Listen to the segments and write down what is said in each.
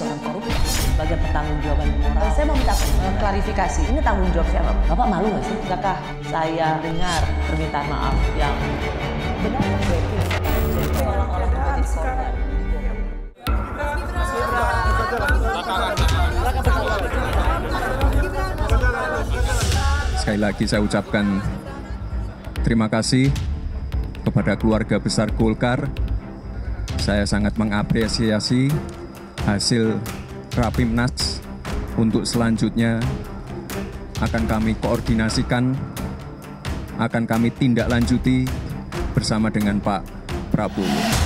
seorang koruptor sebagai jawaban moral. Eh, saya mau minta eh, klarifikasi. Ini tanggung jawab siapa? Bapak malu nggak sih? Bukankah saya dengar permintaan maaf yang benar? Orang-orang Sekali lagi saya ucapkan terima kasih kepada keluarga besar Golkar. Saya sangat mengapresiasi hasil Rapimnas untuk selanjutnya akan kami koordinasikan, akan kami tindak lanjuti bersama dengan Pak Prabowo.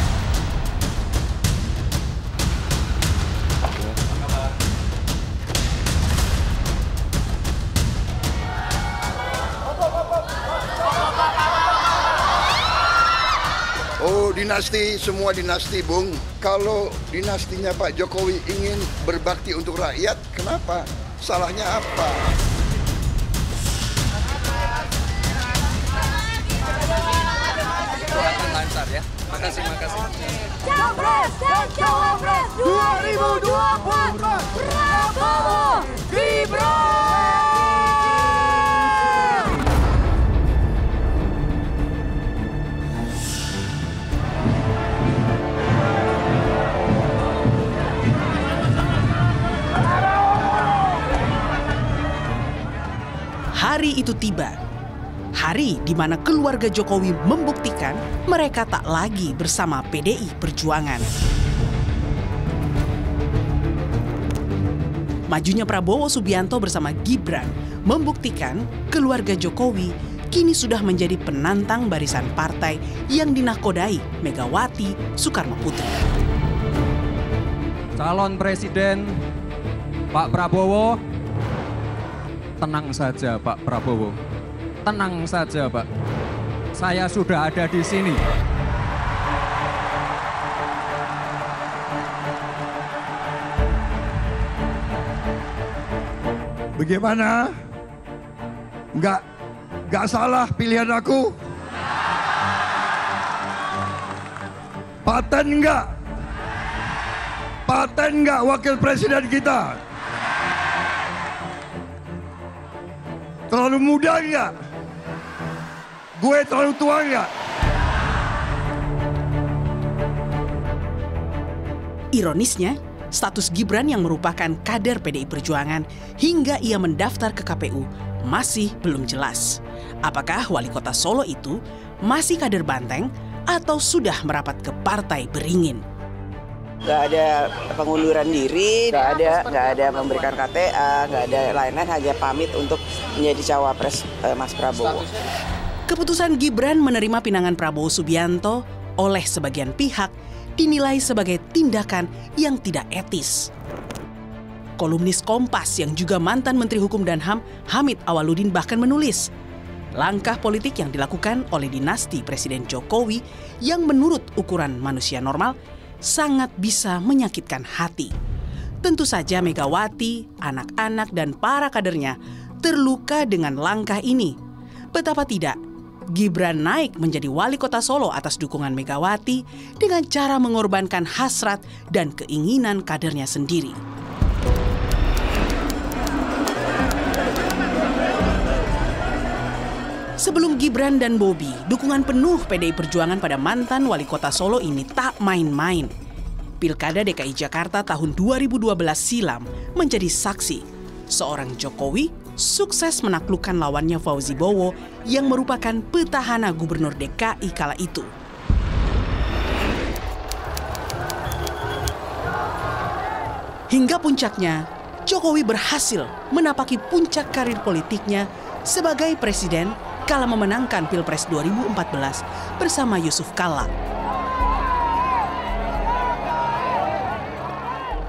dinasti, semua dinasti Bung. Kalau dinastinya Pak Jokowi ingin berbakti untuk rakyat, kenapa? Salahnya apa? Ya. Terima kasih, Makasih, makasih. Cawapres 2024 Prabowo Gibran. hari itu tiba. Hari di mana keluarga Jokowi membuktikan mereka tak lagi bersama PDI Perjuangan. Majunya Prabowo Subianto bersama Gibran membuktikan keluarga Jokowi kini sudah menjadi penantang barisan partai yang dinakodai Megawati Soekarno Putri. Calon Presiden Pak Prabowo tenang saja Pak Prabowo. Tenang saja Pak. Saya sudah ada di sini. Bagaimana? Enggak enggak salah pilihan aku. Paten enggak? Paten enggak wakil presiden kita? terlalu muda nggak? Ya? Gue terlalu tua nggak? Ya? Ironisnya, status Gibran yang merupakan kader PDI Perjuangan hingga ia mendaftar ke KPU masih belum jelas. Apakah wali kota Solo itu masih kader Banteng atau sudah merapat ke partai beringin? nggak ada pengunduran diri, nggak ada nggak ada memberikan KTA, nggak ada lain-lain hanya pamit untuk menjadi cawapres eh, Mas Prabowo. Keputusan Gibran menerima pinangan Prabowo Subianto oleh sebagian pihak dinilai sebagai tindakan yang tidak etis. Kolumnis Kompas yang juga mantan Menteri Hukum dan HAM, Hamid Awaludin bahkan menulis, langkah politik yang dilakukan oleh dinasti Presiden Jokowi yang menurut ukuran manusia normal sangat bisa menyakitkan hati. Tentu saja Megawati, anak-anak, dan para kadernya terluka dengan langkah ini. Betapa tidak, Gibran naik menjadi wali kota Solo atas dukungan Megawati dengan cara mengorbankan hasrat dan keinginan kadernya sendiri. Sebelum Gibran dan Bobi, dukungan penuh PDI Perjuangan pada mantan wali kota Solo ini tak main-main. Pilkada DKI Jakarta tahun 2012 silam menjadi saksi seorang Jokowi sukses menaklukkan lawannya Fauzi Bowo yang merupakan petahana gubernur DKI kala itu. Hingga puncaknya, Jokowi berhasil menapaki puncak karir politiknya sebagai presiden kala memenangkan Pilpres 2014 bersama Yusuf Kalla.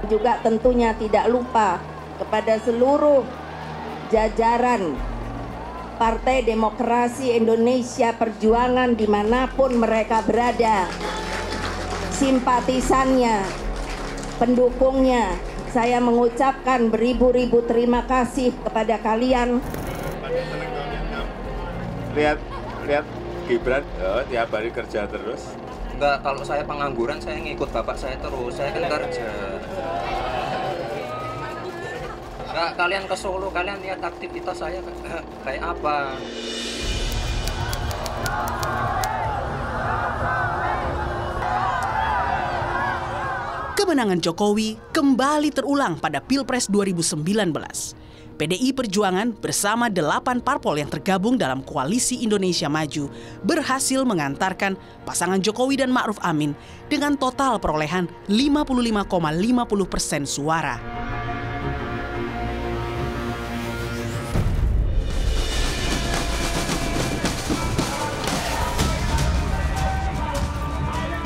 Juga tentunya tidak lupa kepada seluruh jajaran Partai Demokrasi Indonesia Perjuangan dimanapun mereka berada. Simpatisannya, pendukungnya, saya mengucapkan beribu-ribu terima kasih kepada kalian lihat lihat Gibran oh, tiap hari kerja terus Enggak, kalau saya pengangguran saya ngikut bapak saya terus saya kan kerja Enggak, kalian ke Solo kalian lihat aktivitas saya kayak apa Kemenangan Jokowi kembali terulang pada Pilpres 2019 PDI Perjuangan bersama delapan parpol yang tergabung dalam Koalisi Indonesia Maju berhasil mengantarkan pasangan Jokowi dan Ma'ruf Amin dengan total perolehan 55,50 persen suara.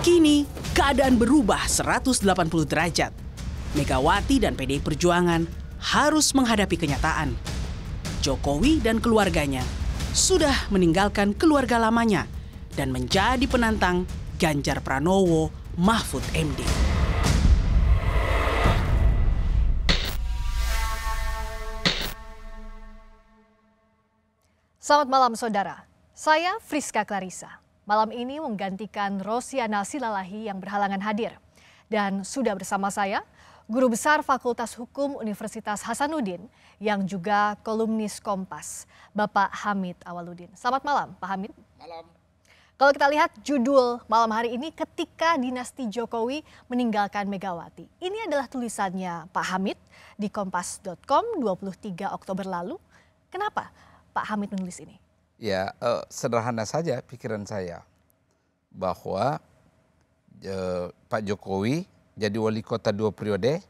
Kini, keadaan berubah 180 derajat. Megawati dan PDI Perjuangan harus menghadapi kenyataan. Jokowi dan keluarganya sudah meninggalkan keluarga lamanya dan menjadi penantang Ganjar Pranowo Mahfud MD. Selamat malam saudara, saya Friska Clarissa. Malam ini menggantikan Rosiana Silalahi yang berhalangan hadir. Dan sudah bersama saya, Guru Besar Fakultas Hukum Universitas Hasanuddin yang juga kolumnis Kompas, Bapak Hamid Awaludin. Selamat malam Pak Hamid. Malam. Kalau kita lihat judul malam hari ini ketika dinasti Jokowi meninggalkan Megawati. Ini adalah tulisannya Pak Hamid di kompas.com 23 Oktober lalu. Kenapa Pak Hamid menulis ini? Ya, uh, sederhana saja pikiran saya bahwa uh, Pak Jokowi jadi wali kota dua periode,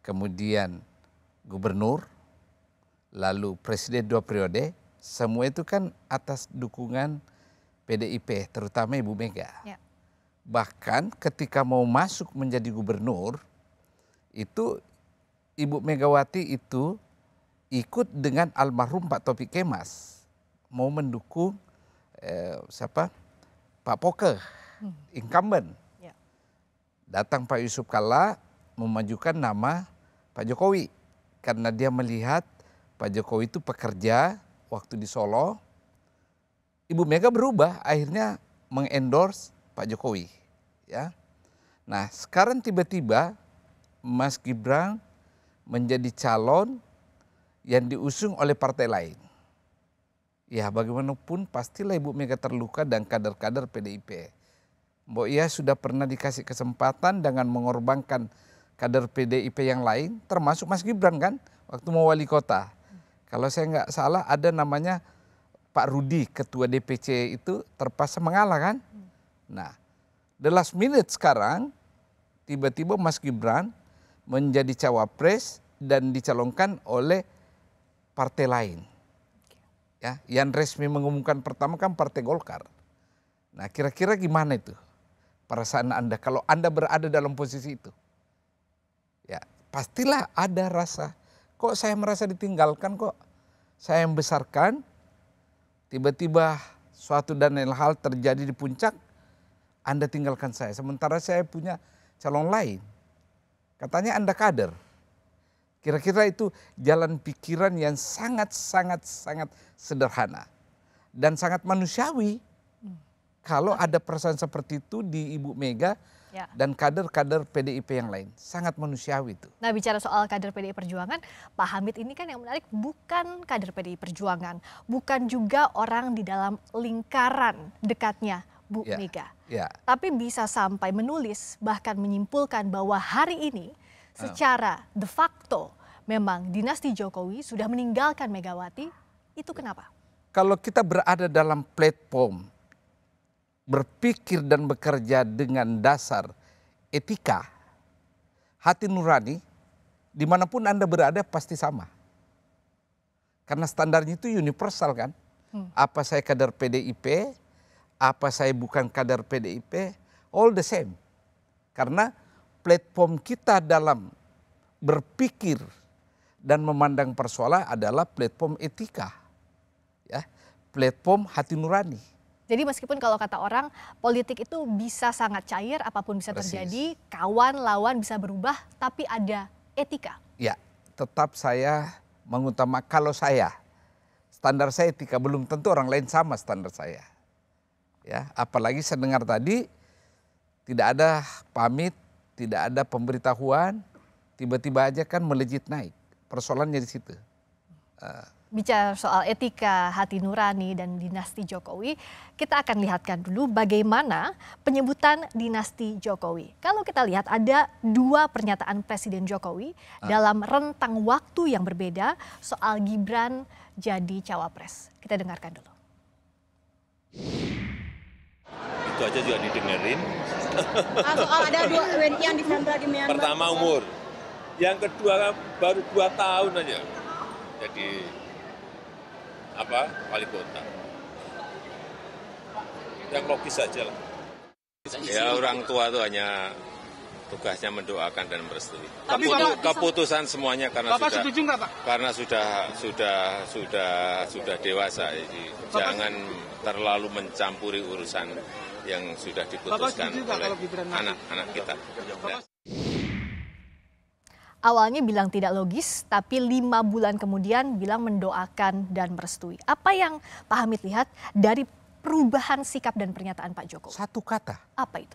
kemudian gubernur, lalu presiden dua periode, semua itu kan atas dukungan PDIP, terutama Ibu Mega. Ya. Bahkan ketika mau masuk menjadi gubernur, itu Ibu Megawati itu ikut dengan almarhum Pak Topik Kemas, mau mendukung eh, siapa Pak Poker hmm. incumbent. Datang Pak Yusuf Kalla memajukan nama Pak Jokowi karena dia melihat Pak Jokowi itu pekerja waktu di Solo. Ibu Mega berubah akhirnya mengendorse Pak Jokowi, ya. Nah, sekarang tiba-tiba Mas Gibran menjadi calon yang diusung oleh partai lain. Ya, bagaimanapun pastilah Ibu Mega terluka dan kader-kader PDIP bahwa ia sudah pernah dikasih kesempatan dengan mengorbankan kader PDIP yang lain, termasuk Mas Gibran kan, waktu mau wali kota. Kalau saya nggak salah ada namanya Pak Rudi, ketua DPC itu terpaksa mengalah kan. Nah, the last minute sekarang, tiba-tiba Mas Gibran menjadi cawapres dan dicalonkan oleh partai lain. Ya, yang resmi mengumumkan pertama kan Partai Golkar. Nah, kira-kira gimana itu? perasaan Anda kalau Anda berada dalam posisi itu. Ya, pastilah ada rasa kok saya merasa ditinggalkan kok saya yang besarkan tiba-tiba suatu dan lain hal terjadi di puncak Anda tinggalkan saya sementara saya punya calon lain. Katanya Anda kader. Kira-kira itu jalan pikiran yang sangat-sangat sangat sederhana dan sangat manusiawi kalau ada perasaan seperti itu di Ibu Mega ya. dan kader-kader PDIP yang lain. Sangat manusiawi itu. Nah bicara soal kader PDI Perjuangan, Pak Hamid ini kan yang menarik bukan kader PDI Perjuangan. Bukan juga orang di dalam lingkaran dekatnya Bu ya. Mega. Ya. Tapi bisa sampai menulis bahkan menyimpulkan bahwa hari ini ah. secara de facto memang dinasti Jokowi sudah meninggalkan Megawati. Itu ya. kenapa? Kalau kita berada dalam platform berpikir dan bekerja dengan dasar etika, hati nurani, dimanapun Anda berada pasti sama. Karena standarnya itu universal kan. Hmm. Apa saya kader PDIP, apa saya bukan kader PDIP, all the same. Karena platform kita dalam berpikir dan memandang persoalan adalah platform etika. Ya, platform hati nurani. Jadi meskipun kalau kata orang politik itu bisa sangat cair, apapun bisa Persis. terjadi, kawan lawan bisa berubah, tapi ada etika. Ya, tetap saya mengutama kalau saya standar saya etika belum tentu orang lain sama standar saya. Ya, apalagi saya dengar tadi tidak ada pamit, tidak ada pemberitahuan, tiba-tiba aja kan melejit naik. Persoalannya di situ. Uh, bicara soal etika hati nurani dan dinasti Jokowi, kita akan lihatkan dulu bagaimana penyebutan dinasti Jokowi. Kalau kita lihat ada dua pernyataan Presiden Jokowi ah. dalam rentang waktu yang berbeda soal Gibran jadi cawapres. Kita dengarkan dulu. Itu aja juga didengerin. Ah, soal ada dua yang di Myanmar. Pertama umur, yang kedua baru dua tahun aja. Jadi apa wali kota. Yang logis saja lah. Ya orang tua itu hanya tugasnya mendoakan dan merestui. Tapi Keputu, Bapak, keputusan semuanya karena Bapak sudah setuju enggak, Pak? karena sudah sudah sudah sudah dewasa. Jadi Bapak jangan terlalu mencampuri urusan yang sudah diputuskan Bapak oleh anak-anak kita. Bapak awalnya bilang tidak logis, tapi lima bulan kemudian bilang mendoakan dan merestui. Apa yang Pak Hamid lihat dari perubahan sikap dan pernyataan Pak Jokowi? Satu kata. Apa itu?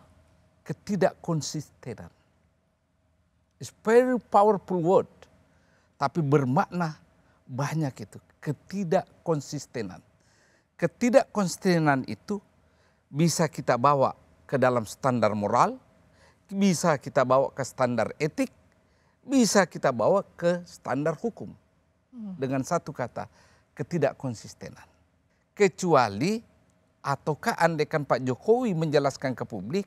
Ketidakkonsistenan. It's very powerful word, tapi bermakna banyak itu. Ketidakkonsistenan. Ketidakkonsistenan itu bisa kita bawa ke dalam standar moral, bisa kita bawa ke standar etik, bisa kita bawa ke standar hukum dengan satu kata ketidakkonsistenan. Kecuali ataukah andaikan Pak Jokowi menjelaskan ke publik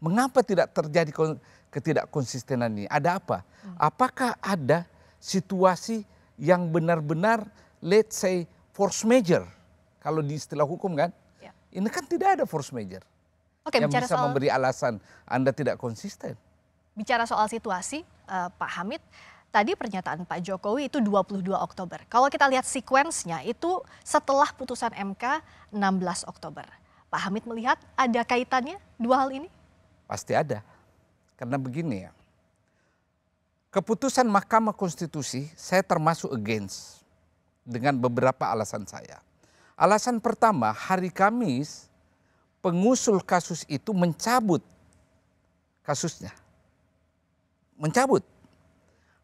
mengapa tidak terjadi ketidakkonsistenan ini? Ada apa? Apakah ada situasi yang benar-benar let's say force major kalau di istilah hukum kan? Ya. Ini kan tidak ada force major. Oke, yang bisa soal, memberi alasan Anda tidak konsisten. Bicara soal situasi, uh, Pak Hamid, tadi pernyataan Pak Jokowi itu 22 Oktober. Kalau kita lihat sekuensnya itu setelah putusan MK 16 Oktober. Pak Hamid melihat ada kaitannya dua hal ini? Pasti ada. Karena begini ya. Keputusan Mahkamah Konstitusi saya termasuk against dengan beberapa alasan saya. Alasan pertama, hari Kamis pengusul kasus itu mencabut kasusnya mencabut.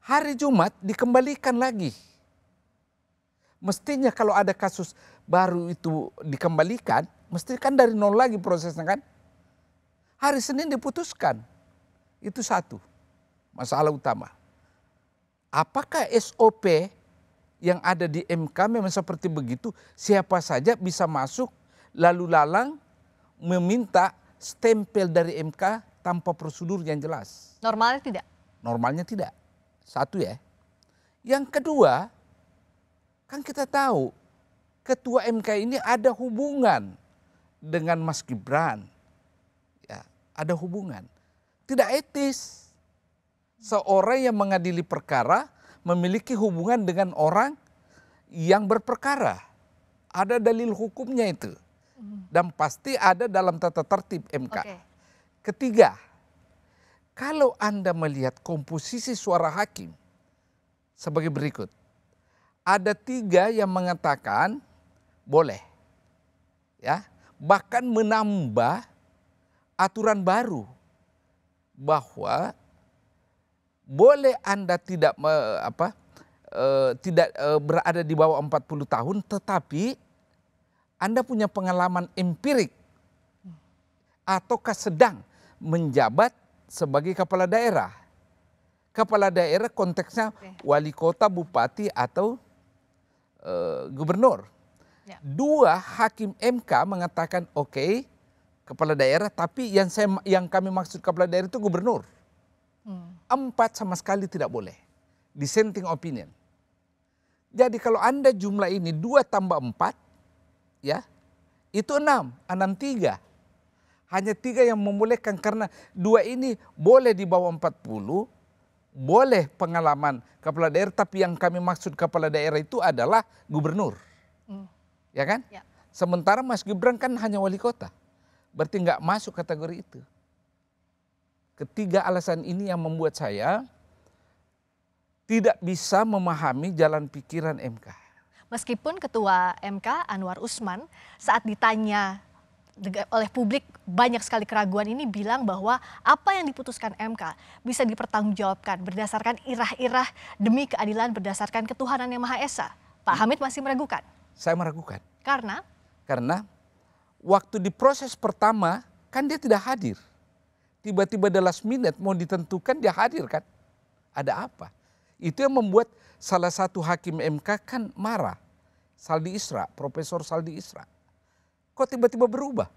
Hari Jumat dikembalikan lagi. Mestinya kalau ada kasus baru itu dikembalikan, mesti kan dari nol lagi prosesnya kan. Hari Senin diputuskan. Itu satu masalah utama. Apakah SOP yang ada di MK memang seperti begitu? Siapa saja bisa masuk lalu lalang meminta stempel dari MK tanpa prosedur yang jelas. Normalnya tidak? Normalnya tidak. Satu ya. Yang kedua, kan kita tahu ketua MK ini ada hubungan dengan Mas Gibran. Ya, ada hubungan. Tidak etis. Seorang yang mengadili perkara memiliki hubungan dengan orang yang berperkara. Ada dalil hukumnya itu. Hmm. Dan pasti ada dalam tata tertib MK. Okay. Ketiga, kalau Anda melihat komposisi suara hakim sebagai berikut. Ada tiga yang mengatakan boleh. ya Bahkan menambah aturan baru bahwa boleh Anda tidak me, apa e, tidak e, berada di bawah 40 tahun tetapi Anda punya pengalaman empirik ataukah sedang menjabat sebagai kepala daerah. Kepala daerah konteksnya wali kota, bupati atau uh, gubernur. Ya. Dua hakim MK mengatakan oke okay, kepala daerah, tapi yang saya yang kami maksud kepala daerah itu gubernur. Hmm. Empat sama sekali tidak boleh. Dissenting opinion. Jadi kalau anda jumlah ini dua tambah empat, ya itu enam, enam tiga hanya tiga yang membolehkan karena dua ini boleh di bawah 40, boleh pengalaman kepala daerah, tapi yang kami maksud kepala daerah itu adalah gubernur, hmm. ya kan? Ya. Sementara Mas Gibran kan hanya wali kota, berarti nggak masuk kategori itu. Ketiga alasan ini yang membuat saya tidak bisa memahami jalan pikiran MK. Meskipun Ketua MK Anwar Usman saat ditanya oleh publik banyak sekali keraguan ini bilang bahwa apa yang diputuskan MK bisa dipertanggungjawabkan berdasarkan irah-irah demi keadilan berdasarkan ketuhanan yang Maha Esa. Pak Hamid masih meragukan? Saya meragukan. Karena? Karena waktu di proses pertama kan dia tidak hadir. Tiba-tiba the last minute mau ditentukan dia hadir kan. Ada apa? Itu yang membuat salah satu hakim MK kan marah. Saldi Isra, Profesor Saldi Isra kok tiba-tiba berubah?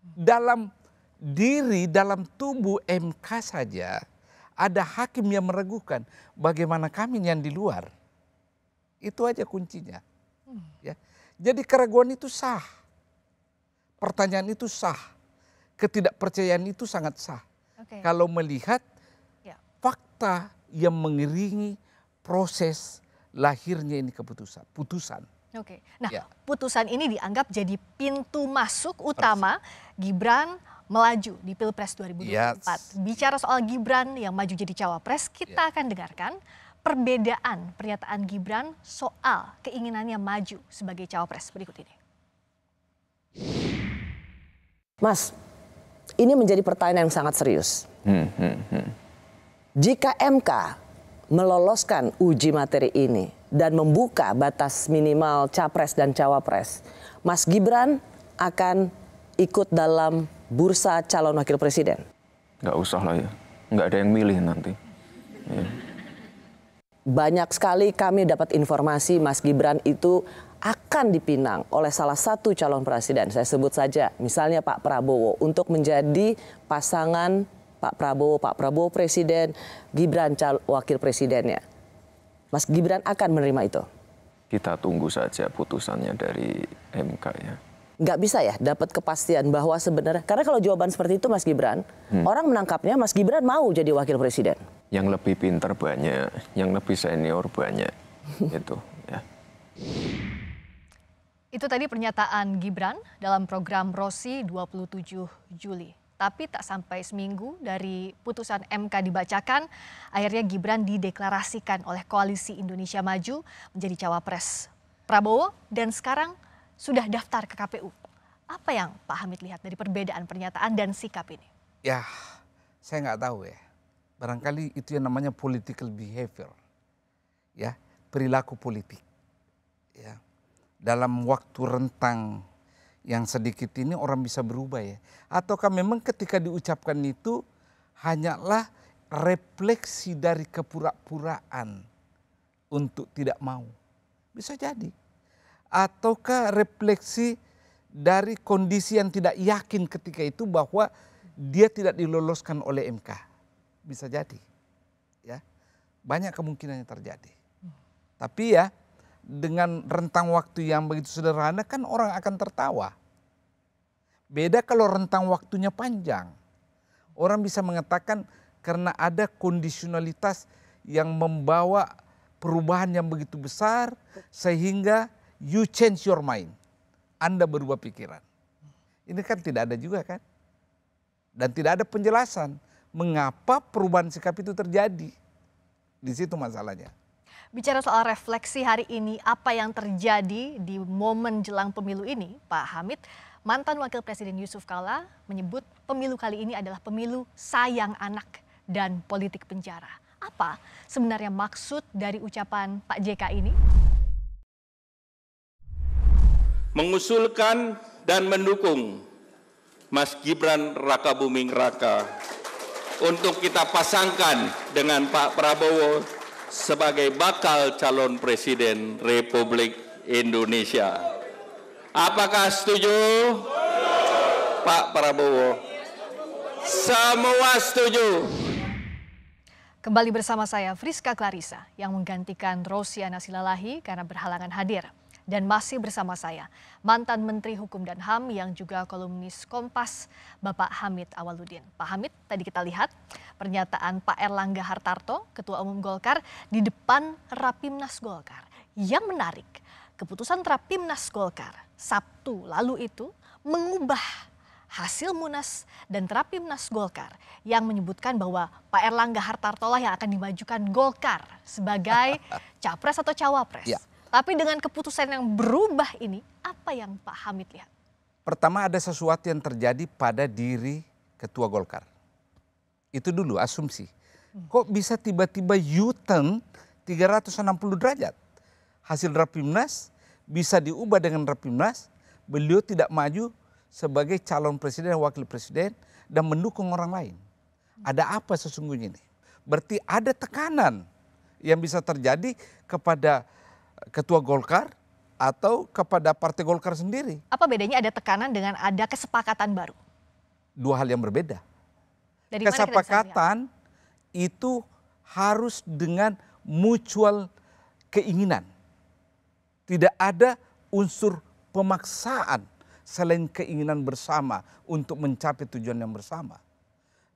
Dalam diri, dalam tubuh MK saja ada hakim yang meragukan bagaimana kami yang di luar. Itu aja kuncinya. Ya. Jadi keraguan itu sah. Pertanyaan itu sah. Ketidakpercayaan itu sangat sah. Okay. Kalau melihat ya. fakta yang mengiringi proses lahirnya ini keputusan, putusan. Oke. Nah, ya. putusan ini dianggap jadi pintu masuk utama Persis. Gibran melaju di Pilpres 2024. Yes. Bicara soal Gibran yang maju jadi cawapres, kita yeah. akan dengarkan perbedaan pernyataan Gibran soal keinginannya maju sebagai cawapres berikut ini. Mas, ini menjadi pertanyaan yang sangat serius. Hmm, hmm, hmm. Jika MK meloloskan uji materi ini, dan membuka batas minimal capres dan cawapres, Mas Gibran akan ikut dalam bursa calon wakil presiden? Nggak usah lah ya, nggak ada yang milih nanti. Ya. Banyak sekali kami dapat informasi Mas Gibran itu akan dipinang oleh salah satu calon presiden. Saya sebut saja misalnya Pak Prabowo untuk menjadi pasangan Pak Prabowo, Pak Prabowo presiden, Gibran wakil presidennya. Mas Gibran akan menerima itu? Kita tunggu saja putusannya dari MK ya. Nggak bisa ya dapat kepastian bahwa sebenarnya karena kalau jawaban seperti itu Mas Gibran, hmm. orang menangkapnya Mas Gibran mau jadi wakil presiden. Yang lebih pintar banyak, yang lebih senior banyak. itu ya. Itu tadi pernyataan Gibran dalam program Rosi 27 Juli. Tapi tak sampai seminggu dari putusan MK dibacakan, akhirnya Gibran dideklarasikan oleh Koalisi Indonesia Maju menjadi cawapres Prabowo dan sekarang sudah daftar ke KPU. Apa yang Pak Hamid lihat dari perbedaan pernyataan dan sikap ini? Ya, saya nggak tahu ya. Barangkali itu yang namanya political behavior. Ya, perilaku politik. Ya. Dalam waktu rentang yang sedikit ini orang bisa berubah ya. Ataukah memang ketika diucapkan itu hanyalah refleksi dari kepura-puraan untuk tidak mau. Bisa jadi. Ataukah refleksi dari kondisi yang tidak yakin ketika itu bahwa dia tidak diloloskan oleh MK. Bisa jadi. Ya. Banyak kemungkinan yang terjadi. Hmm. Tapi ya dengan rentang waktu yang begitu sederhana kan orang akan tertawa. Beda kalau rentang waktunya panjang. Orang bisa mengatakan karena ada kondisionalitas yang membawa perubahan yang begitu besar sehingga you change your mind. Anda berubah pikiran. Ini kan tidak ada juga kan? Dan tidak ada penjelasan mengapa perubahan sikap itu terjadi. Di situ masalahnya. Bicara soal refleksi hari ini, apa yang terjadi di momen jelang pemilu ini, Pak Hamid, mantan Wakil Presiden Yusuf Kala menyebut pemilu kali ini adalah pemilu sayang anak dan politik penjara. Apa sebenarnya maksud dari ucapan Pak JK ini? Mengusulkan dan mendukung Mas Gibran Raka Buming Raka untuk kita pasangkan dengan Pak Prabowo sebagai bakal calon presiden Republik Indonesia. Apakah setuju? Pak Prabowo? Semua setuju. Kembali bersama saya Friska Clarissa yang menggantikan Rosiana Silalahi karena berhalangan hadir dan masih bersama saya mantan Menteri Hukum dan HAM yang juga kolumnis Kompas Bapak Hamid Awaludin. Pak Hamid, tadi kita lihat pernyataan Pak Erlangga Hartarto, Ketua Umum Golkar di depan Rapimnas Golkar. Yang menarik, keputusan Rapimnas Golkar Sabtu lalu itu mengubah hasil Munas dan Rapimnas Golkar yang menyebutkan bahwa Pak Erlangga Hartarto lah yang akan dimajukan Golkar sebagai capres atau cawapres. Ya. Tapi dengan keputusan yang berubah ini, apa yang Pak Hamid lihat? Pertama ada sesuatu yang terjadi pada diri ketua Golkar. Itu dulu asumsi. Hmm. Kok bisa tiba-tiba U-turn 360 derajat? Hasil Rapimnas bisa diubah dengan Rapimnas, beliau tidak maju sebagai calon presiden dan wakil presiden dan mendukung orang lain. Ada apa sesungguhnya ini? Berarti ada tekanan yang bisa terjadi kepada ketua Golkar atau kepada Partai Golkar sendiri. Apa bedanya ada tekanan dengan ada kesepakatan baru? Dua hal yang berbeda. Dari kesepakatan itu harus dengan mutual keinginan. Tidak ada unsur pemaksaan selain keinginan bersama untuk mencapai tujuan yang bersama.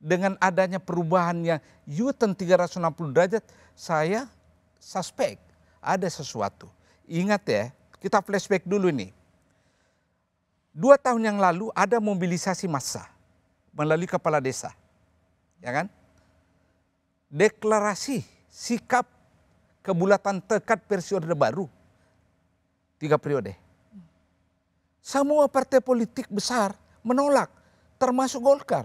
Dengan adanya perubahan yang U-turn 360 derajat, saya suspek ada sesuatu. Ingat ya, kita flashback dulu ini. Dua tahun yang lalu ada mobilisasi massa melalui kepala desa. Ya kan? Deklarasi sikap kebulatan tekad Orde baru. Tiga periode. Semua partai politik besar menolak, termasuk Golkar.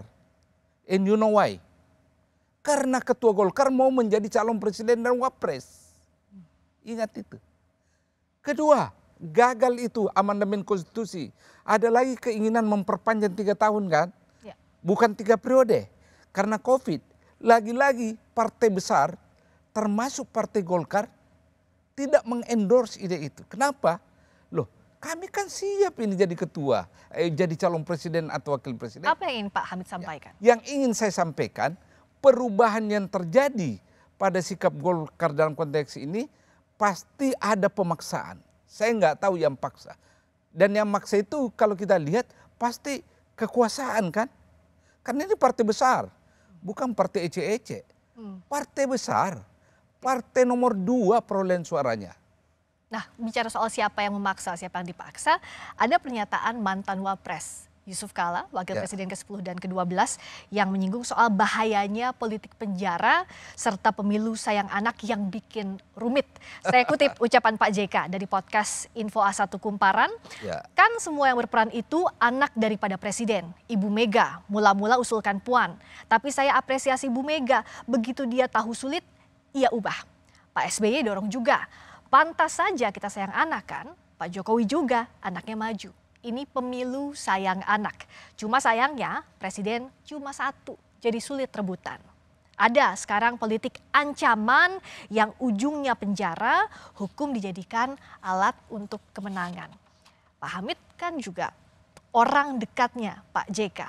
And you know why? Karena ketua Golkar mau menjadi calon presiden dan wapres. Ingat itu. Kedua, gagal itu amandemen konstitusi. Ada lagi keinginan memperpanjang tiga tahun kan? Ya. Bukan tiga periode. Karena COVID. Lagi-lagi partai besar, termasuk partai Golkar, tidak mengendorse ide itu. Kenapa? Loh, kami kan siap ini jadi ketua, eh, jadi calon presiden atau wakil presiden. Apa yang ingin Pak Hamid sampaikan? Ya, yang ingin saya sampaikan, perubahan yang terjadi pada sikap Golkar dalam konteks ini pasti ada pemaksaan. Saya nggak tahu yang paksa. Dan yang maksa itu kalau kita lihat pasti kekuasaan kan. Karena ini partai besar, bukan partai ece-ece. Hmm. Partai besar, partai nomor dua perolehan suaranya. Nah, bicara soal siapa yang memaksa, siapa yang dipaksa, ada pernyataan mantan Wapres Yusuf Kala, Wakil ya. Presiden ke-10 dan ke-12 yang menyinggung soal bahayanya politik penjara serta pemilu sayang anak yang bikin rumit. Saya kutip ucapan Pak JK dari podcast Info A1 Kumparan. Ya. Kan semua yang berperan itu anak daripada Presiden, Ibu Mega. Mula-mula usulkan Puan, tapi saya apresiasi Ibu Mega. Begitu dia tahu sulit, ia ubah. Pak SBY dorong juga. Pantas saja kita sayang anak kan, Pak Jokowi juga anaknya maju ini pemilu sayang anak. Cuma sayangnya presiden cuma satu, jadi sulit rebutan. Ada sekarang politik ancaman yang ujungnya penjara, hukum dijadikan alat untuk kemenangan. Pak Hamid kan juga orang dekatnya Pak JK.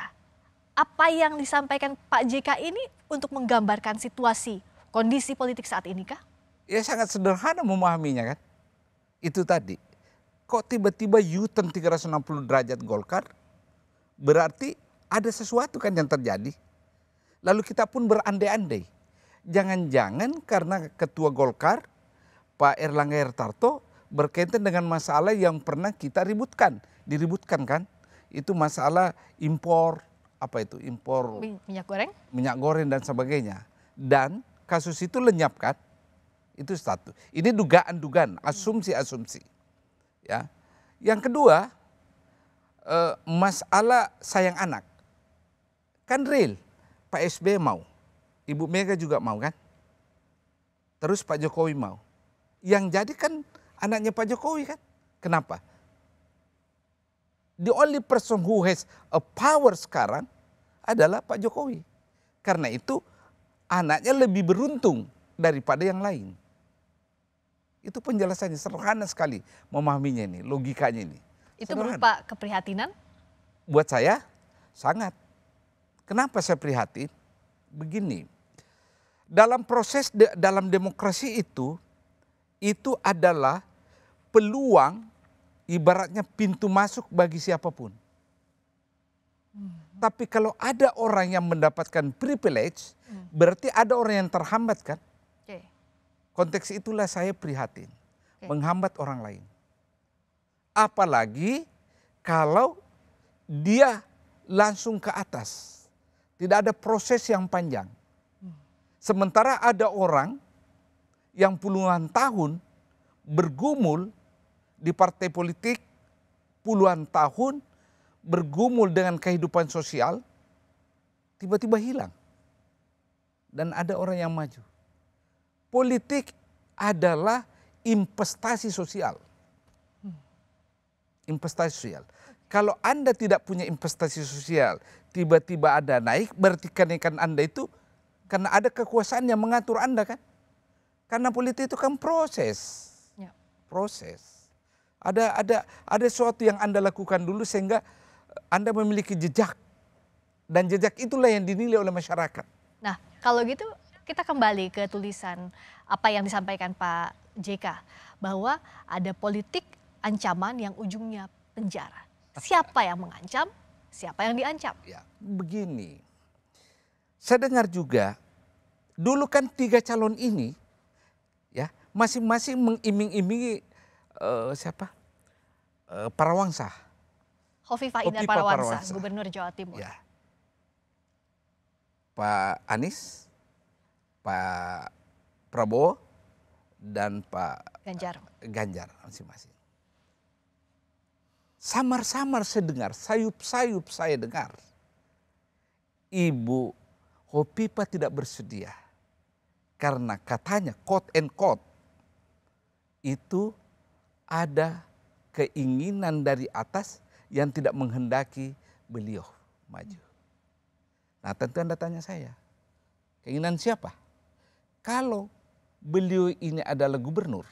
Apa yang disampaikan Pak JK ini untuk menggambarkan situasi kondisi politik saat ini kah? Ya sangat sederhana memahaminya kan. Itu tadi kok tiba-tiba U-turn 360 derajat Golkar? Berarti ada sesuatu kan yang terjadi. Lalu kita pun berandai-andai. Jangan-jangan karena ketua Golkar, Pak Erlangga Hartarto, berkaitan dengan masalah yang pernah kita ributkan. Diributkan kan? Itu masalah impor, apa itu? Impor minyak goreng? Minyak goreng dan sebagainya. Dan kasus itu lenyapkan. Itu satu. Ini dugaan-dugaan, asumsi-asumsi. Ya. Yang kedua, uh, masalah sayang anak. Kan real, Pak SB mau, Ibu Mega juga mau kan? Terus Pak Jokowi mau. Yang jadi kan anaknya Pak Jokowi kan? Kenapa? The only person who has a power sekarang adalah Pak Jokowi. Karena itu anaknya lebih beruntung daripada yang lain. Itu penjelasannya sederhana sekali memahaminya ini, logikanya ini. Itu sederhana. berupa keprihatinan? Buat saya sangat. Kenapa saya prihatin? Begini, dalam proses de, dalam demokrasi itu itu adalah peluang ibaratnya pintu masuk bagi siapapun. Hmm. Tapi kalau ada orang yang mendapatkan privilege, hmm. berarti ada orang yang terhambat kan? Konteks itulah saya prihatin, okay. menghambat orang lain. Apalagi kalau dia langsung ke atas, tidak ada proses yang panjang. Hmm. Sementara ada orang yang puluhan tahun bergumul di partai politik, puluhan tahun bergumul dengan kehidupan sosial, tiba-tiba hilang. Dan ada orang yang maju politik adalah investasi sosial. Investasi sosial. Kalau Anda tidak punya investasi sosial, tiba-tiba ada naik, berarti kenaikan Anda itu karena ada kekuasaan yang mengatur Anda kan? Karena politik itu kan proses. Ya. Proses. Ada ada ada sesuatu yang Anda lakukan dulu sehingga eh, Anda memiliki jejak. Dan jejak itulah yang dinilai oleh masyarakat. Nah, kalau gitu kita kembali ke tulisan apa yang disampaikan Pak JK bahwa ada politik ancaman yang ujungnya penjara. Siapa yang mengancam? Siapa yang diancam? Ya, begini. Saya dengar juga dulu kan tiga calon ini ya masing-masing mengiming-imingi uh, siapa? Uh, eh, Parawangsa. Hovifa Indar Parawangsa, Parawangsa, Gubernur Jawa Timur. Ya. Pak Anies Pak Prabowo dan Pak Ganjar. Eh, Ganjar masing-masing. Samar-samar saya dengar, sayup-sayup saya dengar. Ibu Hopipa tidak bersedia. Karena katanya quote and quote itu ada keinginan dari atas yang tidak menghendaki beliau maju. Nah tentu Anda tanya saya, keinginan siapa? Kalau beliau ini adalah gubernur,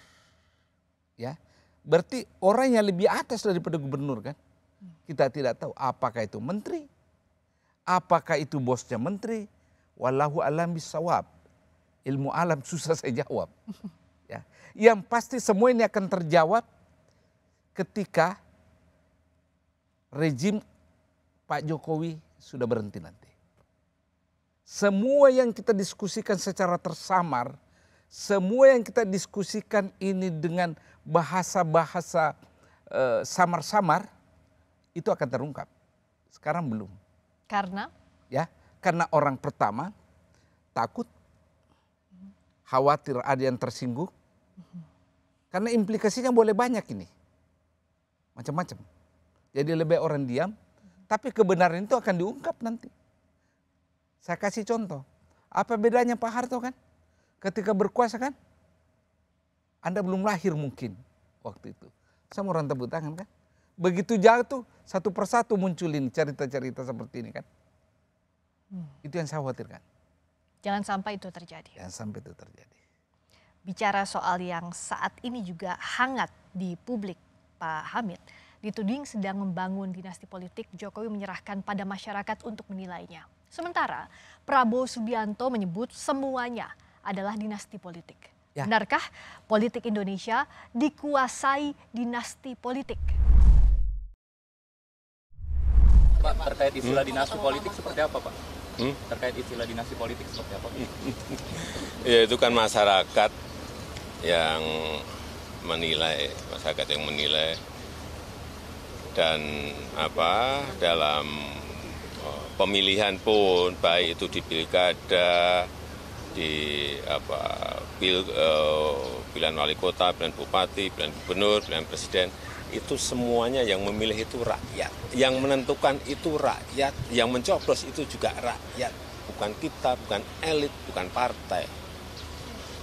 ya berarti orang yang lebih atas daripada gubernur kan? Kita tidak tahu apakah itu menteri, apakah itu bosnya menteri, Walau alam bisawab. Ilmu alam susah saya jawab. Ya. Yang pasti semua ini akan terjawab ketika rejim Pak Jokowi sudah berhenti nanti. Semua yang kita diskusikan secara tersamar, semua yang kita diskusikan ini dengan bahasa-bahasa eh, samar-samar, itu akan terungkap. Sekarang belum. Karena? Ya, karena orang pertama takut, khawatir ada yang tersinggung, karena implikasinya boleh banyak ini, macam-macam. Jadi lebih orang diam, tapi kebenaran itu akan diungkap nanti. Saya kasih contoh. Apa bedanya Pak Harto kan? Ketika berkuasa kan? Anda belum lahir mungkin waktu itu. Sama orang tepuk tangan kan? Begitu jatuh, satu persatu munculin cerita-cerita seperti ini kan? Hmm. Itu yang saya khawatirkan. Jangan sampai itu terjadi. Jangan sampai itu terjadi. Bicara soal yang saat ini juga hangat di publik, Pak Hamid. Dituding sedang membangun dinasti politik, Jokowi menyerahkan pada masyarakat untuk menilainya. Sementara Prabowo Subianto menyebut semuanya adalah dinasti politik. Ya. Benarkah politik Indonesia dikuasai dinasti politik? Pak, terkait istilah hmm. dinasti politik seperti apa, Pak? Hmm? Terkait istilah dinasti politik seperti apa? Pak? ya, itu kan masyarakat yang menilai, masyarakat yang menilai dan apa dalam pemilihan pun, baik itu di pilkada, di apa, pil, uh, pilihan wali kota, pilihan bupati, pilihan gubernur, pilihan presiden, itu semuanya yang memilih itu rakyat. Yang menentukan itu rakyat, yang mencoblos itu juga rakyat. Bukan kita, bukan elit, bukan partai.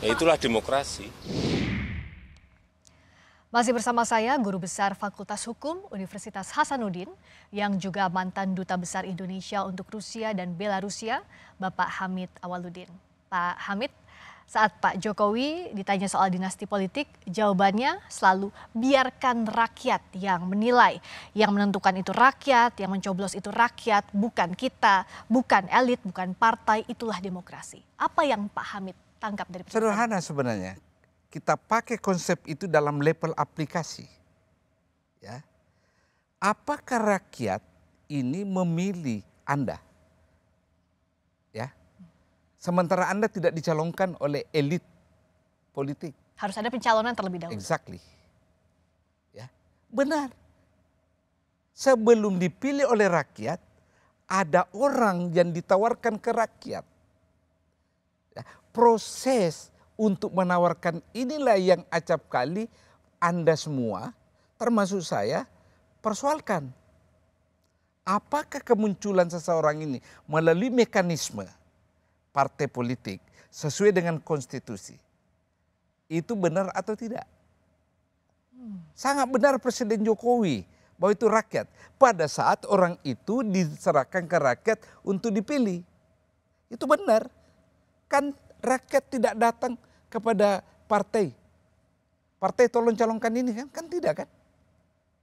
Ya itulah demokrasi. Masih bersama saya Guru Besar Fakultas Hukum Universitas Hasanuddin yang juga mantan Duta Besar Indonesia untuk Rusia dan Belarusia, Bapak Hamid Awaludin. Pak Hamid, saat Pak Jokowi ditanya soal dinasti politik, jawabannya selalu biarkan rakyat yang menilai. Yang menentukan itu rakyat, yang mencoblos itu rakyat, bukan kita, bukan elit, bukan partai, itulah demokrasi. Apa yang Pak Hamid tangkap dari Sederhana sebenarnya kita pakai konsep itu dalam level aplikasi. Ya. Apakah rakyat ini memilih Anda? Ya. Sementara Anda tidak dicalonkan oleh elit politik. Harus ada pencalonan terlebih dahulu. Exactly. Ya. Benar. Sebelum dipilih oleh rakyat, ada orang yang ditawarkan ke rakyat. Ya. Proses untuk menawarkan inilah yang acap kali Anda semua termasuk saya persoalkan. Apakah kemunculan seseorang ini melalui mekanisme partai politik sesuai dengan konstitusi itu benar atau tidak? Sangat benar Presiden Jokowi bahwa itu rakyat. Pada saat orang itu diserahkan ke rakyat untuk dipilih. Itu benar. Kan rakyat tidak datang kepada partai. Partai tolong calonkan ini kan? Kan tidak kan?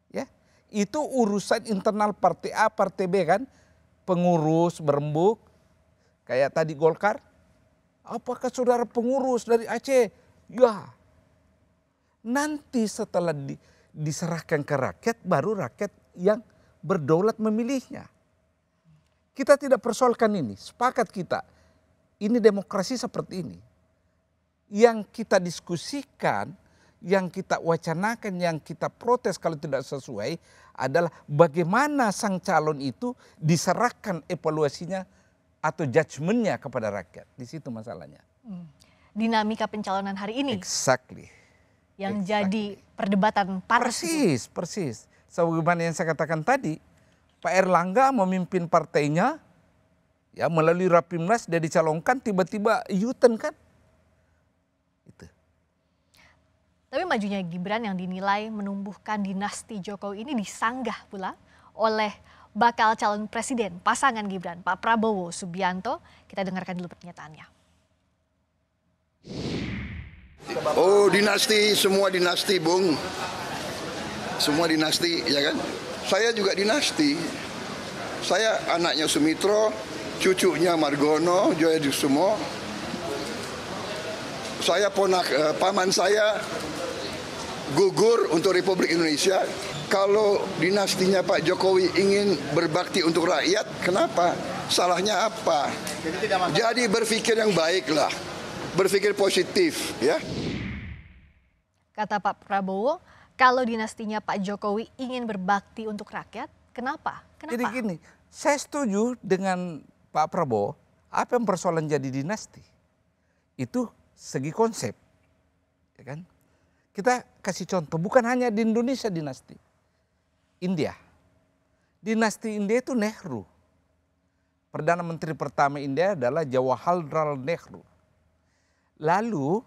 Ya. Itu urusan internal partai A, partai B kan? Pengurus berembuk kayak tadi Golkar. Apakah saudara pengurus dari Aceh? Ya. Nanti setelah di, diserahkan ke rakyat baru rakyat yang berdaulat memilihnya. Kita tidak persoalkan ini, sepakat kita. Ini demokrasi seperti ini yang kita diskusikan, yang kita wacanakan, yang kita protes kalau tidak sesuai adalah bagaimana sang calon itu diserahkan evaluasinya atau judgementnya kepada rakyat. Di situ masalahnya. Hmm. Dinamika pencalonan hari ini. Exactly. Yang exactly. jadi perdebatan partai. Persis, persis. Sebagaimana yang saya katakan tadi, Pak Erlangga memimpin partainya, ya melalui Rapimnas dia dicalonkan tiba-tiba Yuten kan gitu. Tapi majunya Gibran yang dinilai menumbuhkan dinasti Jokowi ini disanggah pula oleh bakal calon presiden pasangan Gibran, Pak Prabowo Subianto. Kita dengarkan dulu pernyataannya. Oh dinasti, semua dinasti Bung. Semua dinasti, ya kan? Saya juga dinasti. Saya anaknya Sumitro, cucunya Margono, Joya Dusumo, saya ponak eh, paman saya gugur untuk Republik Indonesia. Kalau dinastinya Pak Jokowi ingin berbakti untuk rakyat, kenapa? Salahnya apa? Jadi, Jadi berpikir yang baiklah, berpikir positif, ya. Kata Pak Prabowo, kalau dinastinya Pak Jokowi ingin berbakti untuk rakyat, kenapa? Kenapa? Jadi gini, saya setuju dengan Pak Prabowo, apa yang persoalan jadi dinasti? Itu segi konsep. Ya kan? Kita kasih contoh, bukan hanya di Indonesia dinasti. India. Dinasti India itu Nehru. Perdana Menteri pertama India adalah Jawaharlal Nehru. Lalu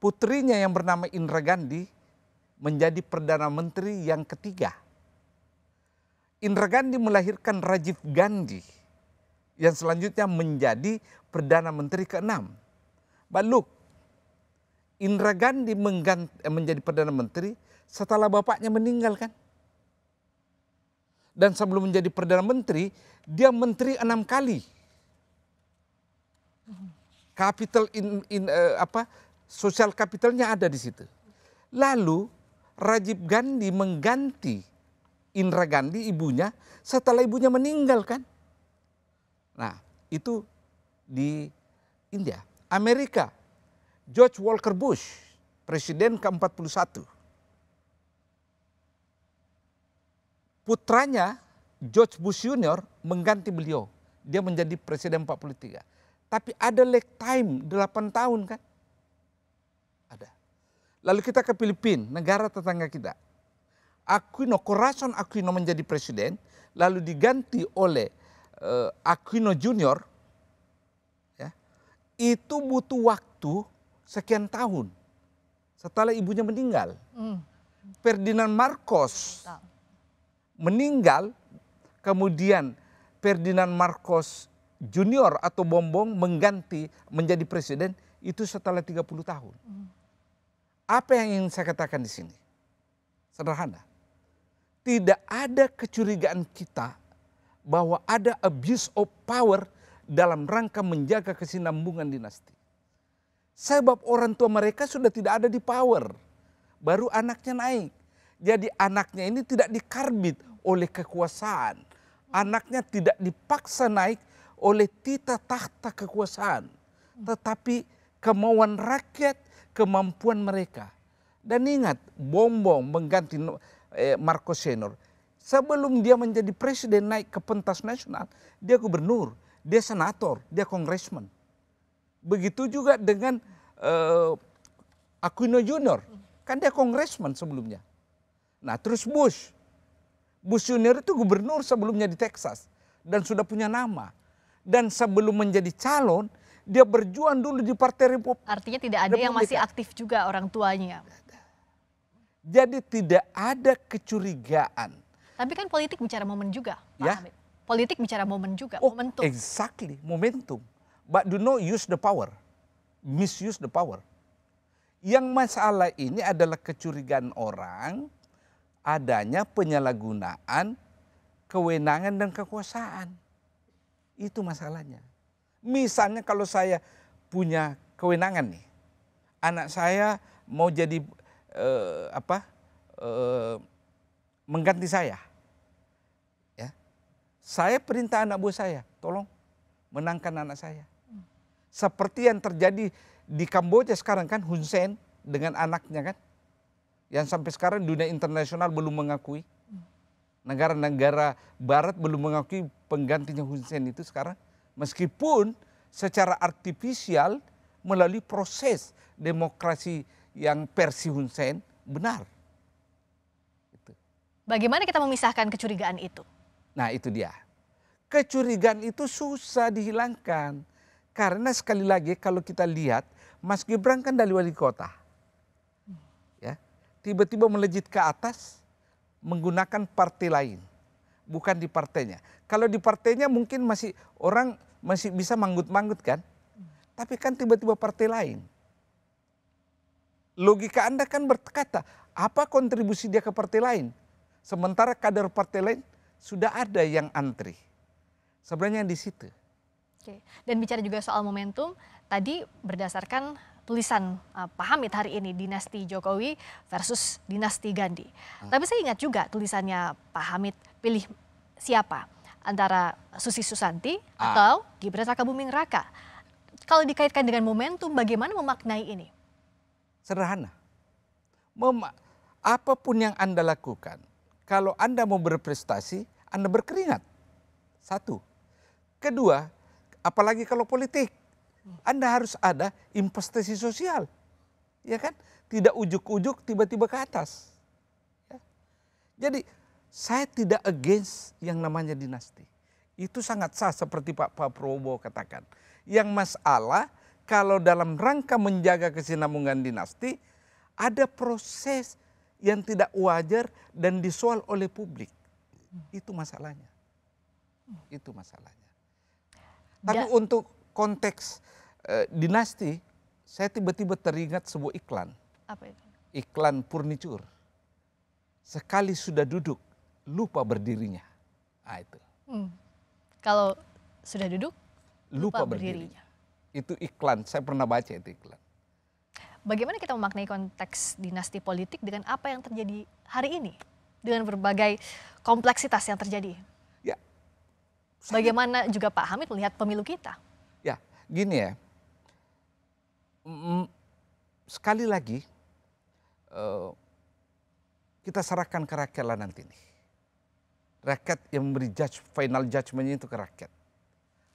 putrinya yang bernama Indra Gandhi menjadi Perdana Menteri yang ketiga. Indra Gandhi melahirkan Rajiv Gandhi yang selanjutnya menjadi Perdana Menteri ke-6. Baluk Indra Gandhi eh, menjadi Perdana Menteri setelah bapaknya meninggal kan. Dan sebelum menjadi Perdana Menteri, dia menteri enam kali. Capital in, in uh, apa sosial kapitalnya ada di situ. Lalu Rajib Gandhi mengganti Indra Gandhi ibunya setelah ibunya meninggal kan. Nah, itu di India, Amerika George Walker Bush, presiden ke-41. Putranya George Bush Junior mengganti beliau. Dia menjadi presiden 43. Tapi ada lag time 8 tahun kan? Ada. Lalu kita ke Filipina, negara tetangga kita. Aquino, Corazon Aquino menjadi presiden, lalu diganti oleh uh, Aquino Junior. Ya, itu butuh waktu sekian tahun setelah ibunya meninggal. Mm. Ferdinand Marcos meninggal, kemudian Ferdinand Marcos Junior atau Bombong mengganti menjadi presiden itu setelah 30 tahun. Mm. Apa yang ingin saya katakan di sini? Sederhana. Tidak ada kecurigaan kita bahwa ada abuse of power dalam rangka menjaga kesinambungan dinasti. Sebab orang tua mereka sudah tidak ada di power. Baru anaknya naik. Jadi anaknya ini tidak dikarbit oleh kekuasaan. Anaknya tidak dipaksa naik oleh tita tahta kekuasaan. Tetapi kemauan rakyat, kemampuan mereka. Dan ingat, Bombong mengganti eh, Marco Senor. Sebelum dia menjadi presiden naik ke pentas nasional, dia gubernur, dia senator, dia kongresmen. Begitu juga dengan uh, Aquino Junior. Kan dia kongresman sebelumnya. Nah terus Bush. Bush Junior itu gubernur sebelumnya di Texas. Dan sudah punya nama. Dan sebelum menjadi calon, dia berjuang dulu di Partai Republik. Artinya tidak ada Republika. yang masih aktif juga orang tuanya. Jadi tidak ada kecurigaan. Tapi kan politik bicara momen juga, Pak ya? Hamid. Politik bicara momen juga, oh, momentum. Exactly, momentum. But do not use the power. Misuse the power. Yang masalah ini adalah kecurigaan orang adanya penyalahgunaan kewenangan dan kekuasaan. Itu masalahnya. Misalnya kalau saya punya kewenangan nih. Anak saya mau jadi uh, apa? Uh, mengganti saya. Ya. Saya perintah anak buah saya, tolong menangkan anak saya. Seperti yang terjadi di Kamboja sekarang kan Hun Sen dengan anaknya kan. Yang sampai sekarang dunia internasional belum mengakui. Negara-negara barat belum mengakui penggantinya Hun Sen itu sekarang. Meskipun secara artifisial melalui proses demokrasi yang versi Hun Sen benar. Gitu. Bagaimana kita memisahkan kecurigaan itu? Nah itu dia. Kecurigaan itu susah dihilangkan. Karena sekali lagi kalau kita lihat Mas Gibran kan dari wali kota. Ya. Tiba-tiba melejit ke atas menggunakan partai lain. Bukan di partainya. Kalau di partainya mungkin masih orang masih bisa manggut-manggut kan. Tapi kan tiba-tiba partai lain. Logika Anda kan berkata, apa kontribusi dia ke partai lain? Sementara kader partai lain sudah ada yang antri. Sebenarnya di situ. Oke. Dan bicara juga soal momentum, tadi berdasarkan tulisan uh, Pak Hamid hari ini dinasti Jokowi versus dinasti Gandhi. Hmm. Tapi saya ingat juga tulisannya Pak Hamid pilih siapa antara Susi Susanti ah. atau Gibran Rakabuming Raka. Kalau dikaitkan dengan momentum, bagaimana memaknai ini? Sederhana. Mem apapun yang Anda lakukan, kalau Anda mau berprestasi, Anda berkeringat. Satu. Kedua, Apalagi kalau politik. Anda harus ada investasi sosial. Ya kan? Tidak ujuk-ujuk tiba-tiba ke atas. Ya. Jadi saya tidak against yang namanya dinasti. Itu sangat sah seperti Pak, Pak Prabowo katakan. Yang masalah kalau dalam rangka menjaga kesinambungan dinasti ada proses yang tidak wajar dan disoal oleh publik. Itu masalahnya. Itu masalahnya. Tapi ya. untuk konteks e, dinasti, saya tiba-tiba teringat sebuah iklan. Apa itu? Iklan furniture. Sekali sudah duduk, lupa berdirinya. Nah, itu. Hmm. Kalau sudah duduk, lupa, lupa berdirinya. berdirinya. Itu iklan, saya pernah baca itu iklan. Bagaimana kita memaknai konteks dinasti politik dengan apa yang terjadi hari ini? Dengan berbagai kompleksitas yang terjadi? Bagaimana juga Pak Hamid melihat pemilu kita? Ya, gini ya. M-m, sekali lagi, eh, kita serahkan ke rakyat lah nanti nih. Rakyat yang memberi judge, final judgment itu ke rakyat.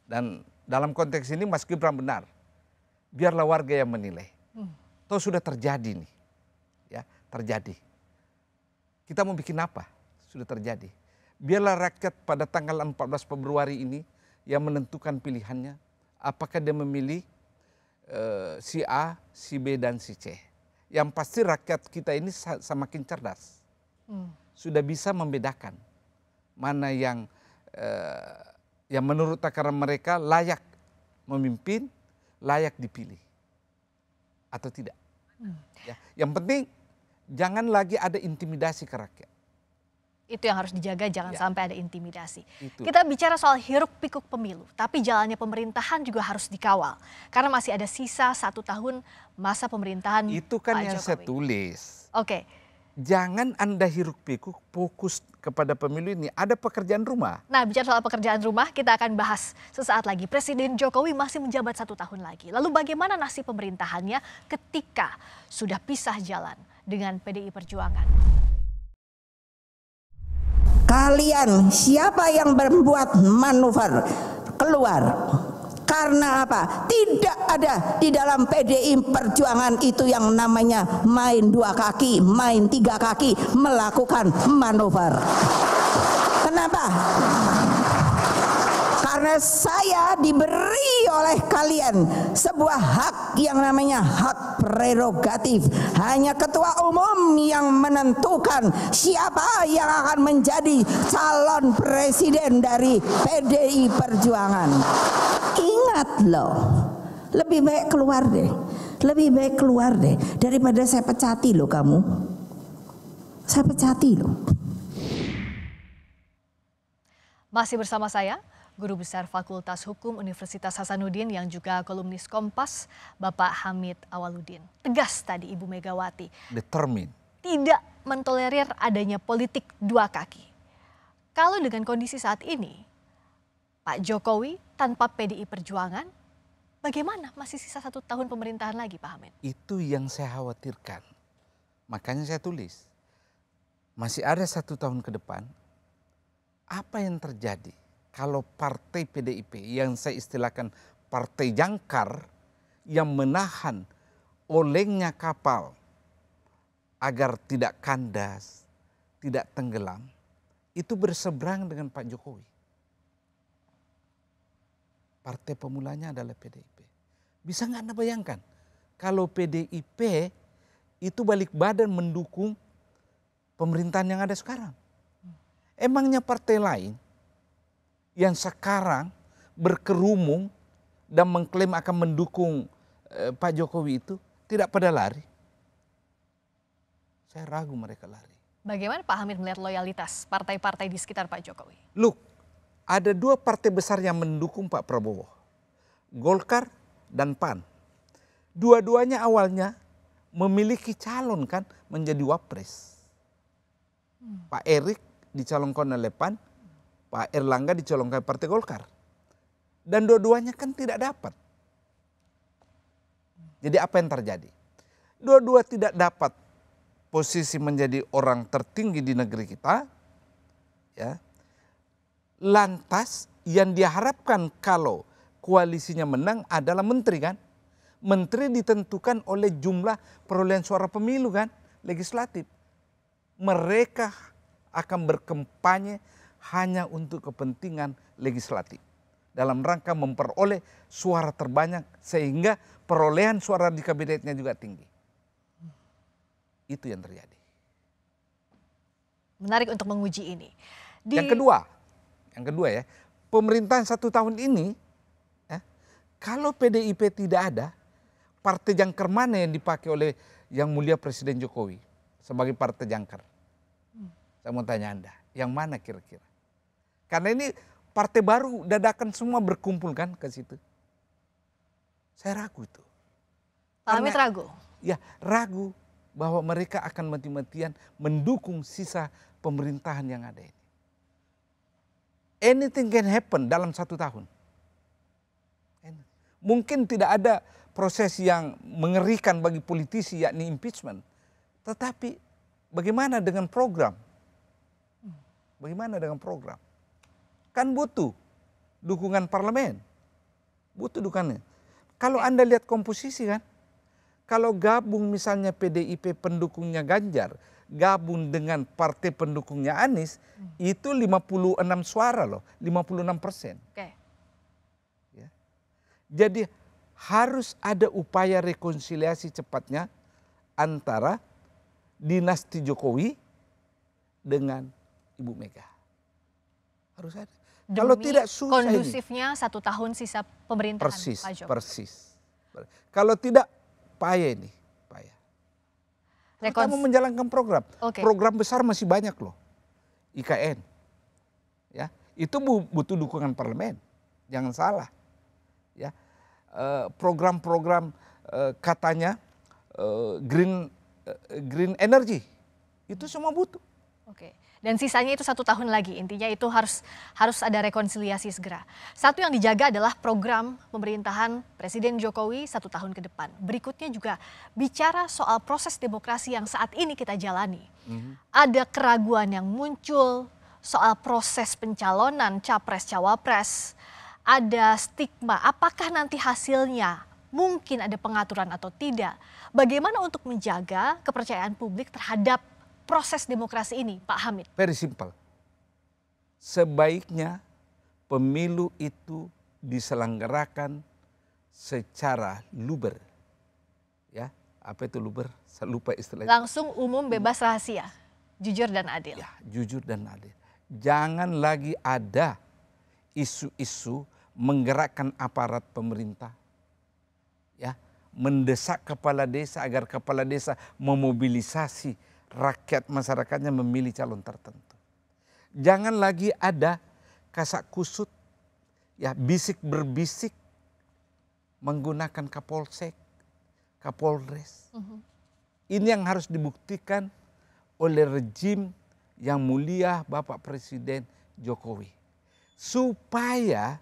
Dan dalam konteks ini Mas Gibran benar. Biarlah warga yang menilai. Hmm. sudah terjadi nih. Ya, terjadi. Kita mau bikin apa? Sudah terjadi biarlah rakyat pada tanggal 14 Februari ini yang menentukan pilihannya apakah dia memilih uh, si A, si B dan si C. Yang pasti rakyat kita ini semakin cerdas. Hmm. Sudah bisa membedakan mana yang uh, yang menurut takaran mereka layak memimpin, layak dipilih atau tidak. Hmm. Ya. Yang penting jangan lagi ada intimidasi ke rakyat. Itu yang harus dijaga, jangan ya. sampai ada intimidasi. Itu. Kita bicara soal hiruk pikuk pemilu, tapi jalannya pemerintahan juga harus dikawal. Karena masih ada sisa satu tahun masa pemerintahan Itu kan Pak yang Jokowi. saya tulis. Oke. Okay. Jangan Anda hiruk pikuk fokus kepada pemilu ini. Ada pekerjaan rumah. Nah bicara soal pekerjaan rumah kita akan bahas sesaat lagi. Presiden Jokowi masih menjabat satu tahun lagi. Lalu bagaimana nasib pemerintahannya ketika sudah pisah jalan dengan PDI Perjuangan? Kalian siapa yang membuat manuver keluar? Karena apa? Tidak ada di dalam PDI Perjuangan itu yang namanya main dua kaki, main tiga kaki, melakukan manuver. Kenapa? Karena saya diberi oleh kalian sebuah hak yang namanya hak prerogatif. Hanya ketua umum yang menentukan siapa yang akan menjadi calon presiden dari PDI Perjuangan. Ingat loh, lebih baik keluar deh. Lebih baik keluar deh daripada saya pecati loh kamu. Saya pecati loh. Masih bersama saya, Guru Besar Fakultas Hukum Universitas Hasanuddin yang juga kolumnis Kompas, Bapak Hamid Awaludin. Tegas tadi Ibu Megawati. Determin. Tidak mentolerir adanya politik dua kaki. Kalau dengan kondisi saat ini, Pak Jokowi tanpa PDI Perjuangan, bagaimana masih sisa satu tahun pemerintahan lagi Pak Hamid? Itu yang saya khawatirkan. Makanya saya tulis, masih ada satu tahun ke depan, apa yang terjadi? kalau partai PDIP yang saya istilahkan partai jangkar yang menahan olengnya kapal agar tidak kandas, tidak tenggelam, itu berseberang dengan Pak Jokowi. Partai pemulanya adalah PDIP. Bisa nggak Anda bayangkan kalau PDIP itu balik badan mendukung pemerintahan yang ada sekarang? Emangnya partai lain yang sekarang berkerumung dan mengklaim akan mendukung eh, Pak Jokowi itu tidak pada lari. Saya ragu mereka lari. Bagaimana Pak Hamid melihat loyalitas partai-partai di sekitar Pak Jokowi? Look, ada dua partai besar yang mendukung Pak Prabowo. Golkar dan PAN. Dua-duanya awalnya memiliki calon kan menjadi wapres. Hmm. Pak Erik dicalonkan oleh PAN, Pak Erlangga dicolongkan Partai Golkar. Dan dua-duanya kan tidak dapat. Jadi apa yang terjadi? Dua-dua tidak dapat posisi menjadi orang tertinggi di negeri kita. Ya. Lantas yang diharapkan kalau koalisinya menang adalah menteri kan? Menteri ditentukan oleh jumlah perolehan suara pemilu kan? Legislatif. Mereka akan berkampanye hanya untuk kepentingan legislatif. Dalam rangka memperoleh suara terbanyak sehingga perolehan suara di kabinetnya juga tinggi. Itu yang terjadi. Menarik untuk menguji ini. Di... Yang kedua, yang kedua ya, pemerintahan satu tahun ini, ya, kalau PDIP tidak ada, partai jangkar mana yang dipakai oleh yang mulia Presiden Jokowi sebagai partai jangkar? Hmm. Saya mau tanya Anda yang mana kira-kira? Karena ini partai baru dadakan semua berkumpul kan ke situ. Saya ragu itu. Pak Amit ragu? Ya ragu bahwa mereka akan mati-matian mendukung sisa pemerintahan yang ada ini. Anything can happen dalam satu tahun. Mungkin tidak ada proses yang mengerikan bagi politisi yakni impeachment. Tetapi bagaimana dengan program? Bagaimana dengan program? Kan butuh dukungan parlemen. Butuh dukungannya. Kalau Anda lihat komposisi kan, kalau gabung misalnya PDIP pendukungnya Ganjar, gabung dengan partai pendukungnya Anies, hmm. itu 56 suara loh, 56 persen. Okay. Ya. Jadi harus ada upaya rekonsiliasi cepatnya antara dinasti Jokowi dengan Ibu Mega. Harus ada. Demi Kalau tidak susah kondusifnya ini. satu tahun sisa pemerintahan persis, Pak Jokowi. Persis. Kalau tidak payah ini, payah. Rekons... Kamu menjalankan program. Okay. Program besar masih banyak loh. IKN. Ya, itu butuh dukungan parlemen. Jangan salah. Ya. Eh, program-program eh, katanya eh, green green energy. Itu semua butuh. Oke. Okay. Dan sisanya itu satu tahun lagi. Intinya itu harus harus ada rekonsiliasi segera. Satu yang dijaga adalah program pemerintahan Presiden Jokowi satu tahun ke depan. Berikutnya juga bicara soal proses demokrasi yang saat ini kita jalani. Mm -hmm. Ada keraguan yang muncul soal proses pencalonan capres-cawapres. Ada stigma, apakah nanti hasilnya mungkin ada pengaturan atau tidak. Bagaimana untuk menjaga kepercayaan publik terhadap proses demokrasi ini, Pak Hamid? Very simple. Sebaiknya pemilu itu diselenggarakan secara luber. Ya, apa itu luber? Saya lupa istilahnya. Langsung umum bebas rahasia, jujur dan adil. Ya, jujur dan adil. Jangan lagi ada isu-isu menggerakkan aparat pemerintah. Ya, mendesak kepala desa agar kepala desa memobilisasi rakyat masyarakatnya memilih calon tertentu. Jangan lagi ada kasak kusut, ya bisik berbisik menggunakan kapolsek, kapolres. Uh mhm. -huh. Ini yang harus dibuktikan oleh rejim yang mulia Bapak Presiden Jokowi. Supaya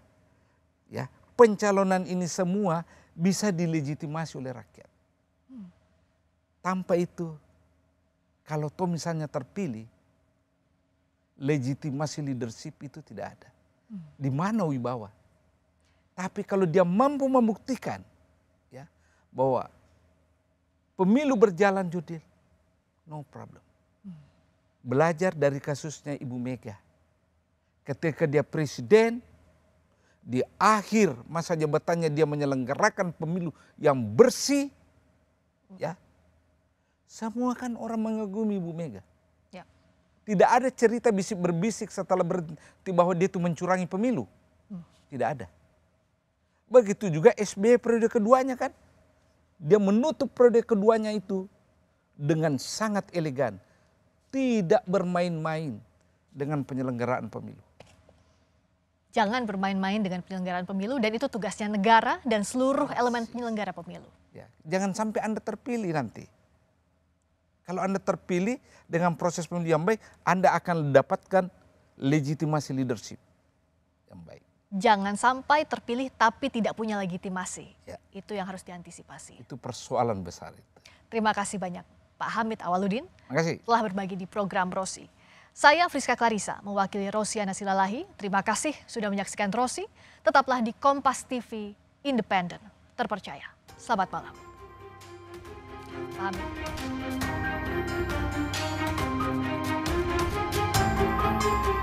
ya pencalonan ini semua bisa dilegitimasi oleh rakyat. Hmm. Tanpa itu kalau toh misalnya terpilih, legitimasi leadership itu tidak ada. Hmm. Di mana wibawa? Tapi kalau dia mampu membuktikan ya bahwa pemilu berjalan judil, no problem. Hmm. Belajar dari kasusnya Ibu Mega. Ketika dia presiden, di akhir masa jabatannya dia menyelenggarakan pemilu yang bersih, ya semua kan orang mengagumi Bu Mega. Ya. Tidak ada cerita bisik berbisik setelah berhenti bahwa dia itu mencurangi pemilu. Hmm. Tidak ada. Begitu juga SBY periode keduanya kan. Dia menutup periode keduanya itu dengan sangat elegan. Tidak bermain-main dengan penyelenggaraan pemilu jangan bermain-main dengan penyelenggaraan pemilu dan itu tugasnya negara dan seluruh elemen penyelenggara pemilu. Ya, jangan sampai Anda terpilih nanti. Kalau Anda terpilih dengan proses pemilu yang baik, Anda akan mendapatkan legitimasi leadership yang baik. Jangan sampai terpilih tapi tidak punya legitimasi. Ya. Itu yang harus diantisipasi. Itu persoalan besar itu. Terima kasih banyak Pak Hamid Awaludin Terima kasih. telah berbagi di program Rosi. Saya Friska Clarissa mewakili Rosi Anasilalahi. Terima kasih sudah menyaksikan Rosi. Tetaplah di Kompas TV independen, terpercaya. Selamat malam. Amin. Thank you.